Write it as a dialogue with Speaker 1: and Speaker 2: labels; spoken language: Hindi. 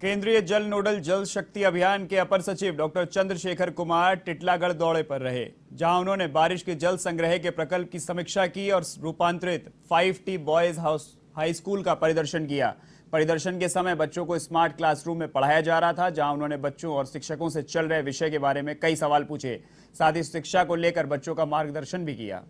Speaker 1: केंद्रीय जल नोडल जल शक्ति अभियान के अपर सचिव डॉक्टर चंद्रशेखर कुमार टिटलागढ़ दौरे पर रहे जहां उन्होंने बारिश के जल संग्रह के प्रकल्प की समीक्षा की और रूपांतरित T boys house high school का परिदर्शन किया परिदर्शन के समय बच्चों को स्मार्ट क्लासरूम में पढ़ाया जा रहा था जहां उन्होंने बच्चों और शिक्षकों से चल रहे विषय के बारे में कई सवाल पूछे साथ ही शिक्षा को लेकर बच्चों का मार्गदर्शन भी किया